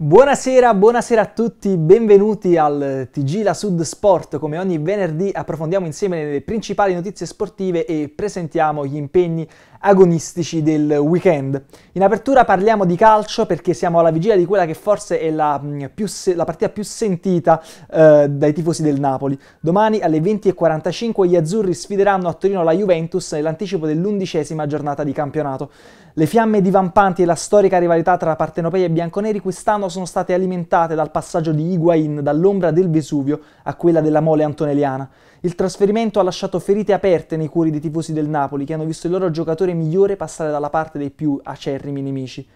Buonasera, buonasera a tutti, benvenuti al TG La Sud Sport. Come ogni venerdì approfondiamo insieme le principali notizie sportive e presentiamo gli impegni agonistici del weekend. In apertura parliamo di calcio perché siamo alla vigilia di quella che forse è la, mm, più, la partita più sentita eh, dai tifosi del Napoli. Domani alle 20.45 gli azzurri sfideranno a Torino la Juventus nell'anticipo dell'undicesima giornata di campionato. Le fiamme divampanti e la storica rivalità tra partenopei e bianconeri quest'anno sono state alimentate dal passaggio di Higuain dall'ombra del Vesuvio a quella della mole antonelliana. Il trasferimento ha lasciato ferite aperte nei cuori dei tifosi del Napoli che hanno visto il loro giocatore giocatore migliore passare dalla parte dei più acerrimi nemici.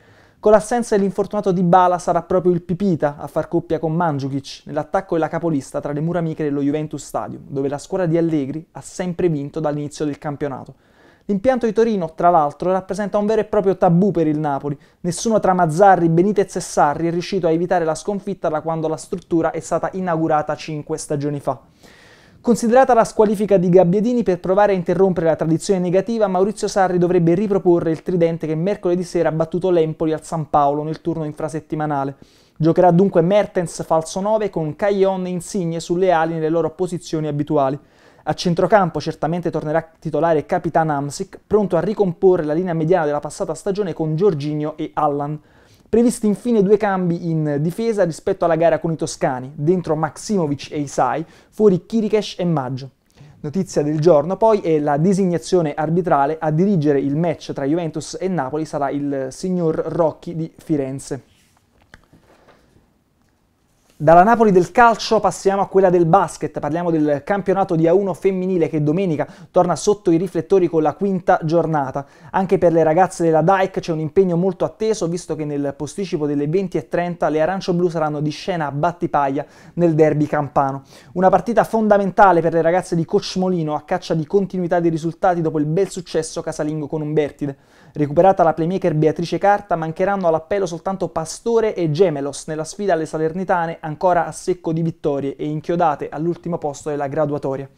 Con l'assenza dell'infortunato Di Bala sarà proprio il Pipita a far coppia con Mandzukic nell'attacco e la capolista tra le mura amiche dello Juventus Stadium, dove la squadra di Allegri ha sempre vinto dall'inizio del campionato. L'impianto di Torino, tra l'altro, rappresenta un vero e proprio tabù per il Napoli. Nessuno tra Mazzarri, Benitez e Sarri è riuscito a evitare la sconfitta da quando la struttura è stata inaugurata cinque stagioni fa. Considerata la squalifica di Gabbiadini per provare a interrompere la tradizione negativa, Maurizio Sarri dovrebbe riproporre il tridente che mercoledì sera ha battuto l'Empoli al San Paolo nel turno infrasettimanale. Giocherà dunque Mertens falso 9 con Caillon e Insigne sulle ali nelle loro posizioni abituali. A centrocampo certamente tornerà titolare Capitan Amsic, pronto a ricomporre la linea mediana della passata stagione con Giorginio e Allan. Previsti infine due cambi in difesa rispetto alla gara con i toscani, dentro Maximovic e Isai, fuori Kirikesh e Maggio. Notizia del giorno poi è la designazione arbitrale a dirigere il match tra Juventus e Napoli sarà il signor Rocchi di Firenze. Dalla Napoli del calcio passiamo a quella del basket, parliamo del campionato di A1 femminile che domenica torna sotto i riflettori con la quinta giornata. Anche per le ragazze della Dyke c'è un impegno molto atteso visto che nel posticipo delle 20.30 le arancio-blu saranno di scena a battipaglia nel derby campano. Una partita fondamentale per le ragazze di Coach Molino a caccia di continuità dei risultati dopo il bel successo casalingo con Umbertide. Recuperata la playmaker Beatrice Carta mancheranno all'appello soltanto Pastore e Gemelos nella sfida alle Salernitane ancora a secco di vittorie e inchiodate all'ultimo posto della graduatoria.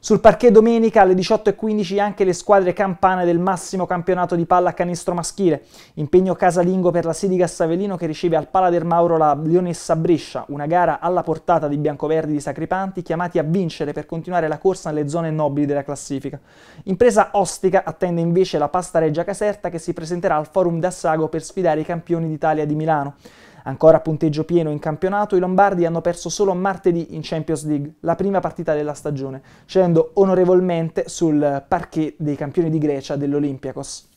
Sul parquet domenica alle 18.15 anche le squadre campane del massimo campionato di pallacanestro maschile. Impegno casalingo per la Sidica Savellino che riceve al Pala del Mauro la Lionessa Brescia, una gara alla portata di biancoverdi di Sacripanti chiamati a vincere per continuare la corsa nelle zone nobili della classifica. Impresa ostica attende invece la Pasta Reggia Caserta che si presenterà al Forum d'Assago per sfidare i campioni d'Italia di Milano. Ancora punteggio pieno in campionato, i Lombardi hanno perso solo martedì in Champions League, la prima partita della stagione, scendendo onorevolmente sul parquet dei campioni di Grecia dell'Olympiakos.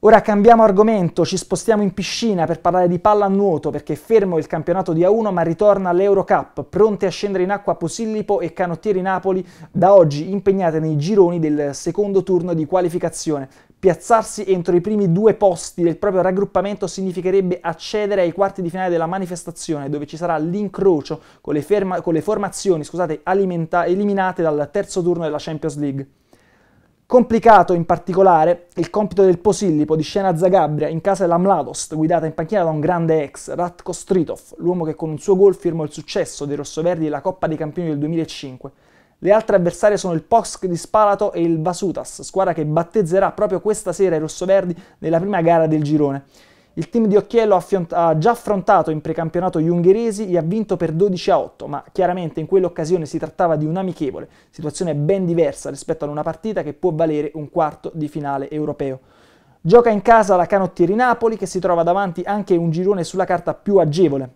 Ora cambiamo argomento, ci spostiamo in piscina per parlare di a nuoto perché fermo il campionato di A1 ma ritorna l'Eurocup, pronte a scendere in acqua Posillipo e Canottieri Napoli da oggi impegnate nei gironi del secondo turno di qualificazione Piazzarsi entro i primi due posti del proprio raggruppamento significherebbe accedere ai quarti di finale della manifestazione, dove ci sarà l'incrocio con le, ferma, con le formazioni scusate, alimenta, eliminate dal terzo turno della Champions League. Complicato in particolare il compito del Posillipo di scena Zagabria in casa della Mladost, guidata in panchina da un grande ex, Ratko Stritov, l'uomo che con un suo gol firmò il successo dei rossoverdi della Coppa dei Campioni del 2005. Le altre avversarie sono il Posk di Spalato e il Vasutas, squadra che battezzerà proprio questa sera i rossoverdi nella prima gara del girone. Il team di Occhiello ha, già affrontato in precampionato gli ungheresi e ha vinto per 12 a 8, ma chiaramente in quell'occasione si trattava di un amichevole, situazione ben diversa rispetto ad una partita che può valere un quarto di finale europeo. Gioca in casa la Canottieri Napoli che si trova davanti anche un girone sulla carta più agevole,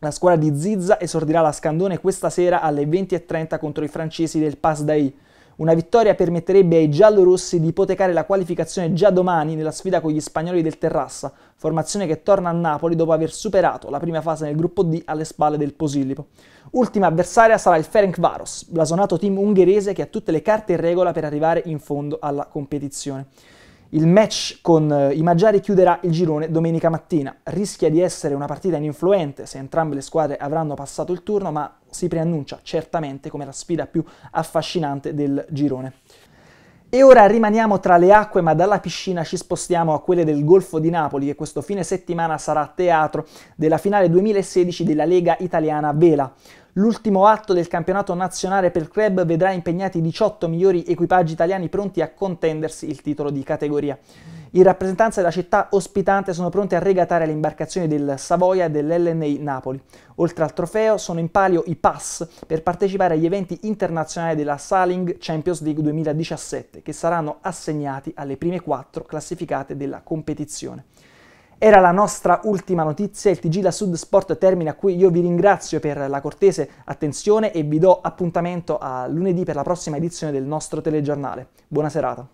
la squadra di Zizza esordirà la Scandone questa sera alle 20.30 contro i francesi del Pass d'Ai. Una vittoria permetterebbe ai giallorossi di ipotecare la qualificazione già domani nella sfida con gli spagnoli del Terrassa, formazione che torna a Napoli dopo aver superato la prima fase nel gruppo D alle spalle del Posillipo. Ultima avversaria sarà il Ferencvaros, blasonato team ungherese che ha tutte le carte in regola per arrivare in fondo alla competizione. Il match con eh, i Magiari chiuderà il girone domenica mattina. Rischia di essere una partita ininfluente se entrambe le squadre avranno passato il turno, ma si preannuncia certamente come la sfida più affascinante del girone. E ora rimaniamo tra le acque, ma dalla piscina ci spostiamo a quelle del Golfo di Napoli, che questo fine settimana sarà teatro della finale 2016 della Lega Italiana Vela. L'ultimo atto del campionato nazionale per club vedrà impegnati 18 migliori equipaggi italiani pronti a contendersi il titolo di categoria. In rappresentanza della città ospitante sono pronte a regatare le imbarcazioni del Savoia e dell'LNI Napoli. Oltre al trofeo sono in palio i pass per partecipare agli eventi internazionali della Saling Champions League 2017 che saranno assegnati alle prime quattro classificate della competizione. Era la nostra ultima notizia, il TG La Sud Sport termina qui, io vi ringrazio per la cortese attenzione e vi do appuntamento a lunedì per la prossima edizione del nostro telegiornale. Buona serata.